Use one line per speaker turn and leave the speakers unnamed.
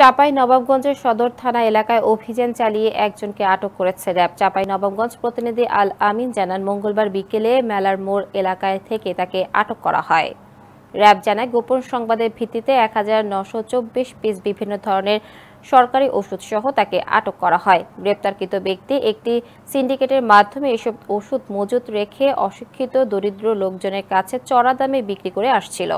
চাপাই নবাবগঞ্জের সদর থানা এলাকায় অভিযান চালিয়ে একজনকে আটক করেছে র্যাব চাপাই নবাবগঞ্জ প্রতিনিধি আল আমিন জানান মঙ্গলবার বিকেলে মেলার মোড় এলাকায় থেকে তাকে আটক করা হয় র্যাব জানায় গোপন সংবাদের ভিত্তিতে এক পিস বিভিন্ন ধরনের সরকারি ওষুধ সহ তাকে আটক করা হয় গ্রেপ্তারকৃত ব্যক্তি একটি সিন্ডিকেটের মাধ্যমে এসব ওষুধ মজুত রেখে অশিক্ষিত দরিদ্র লোকজনের কাছে চড়া দামে বিক্রি করে আসছিল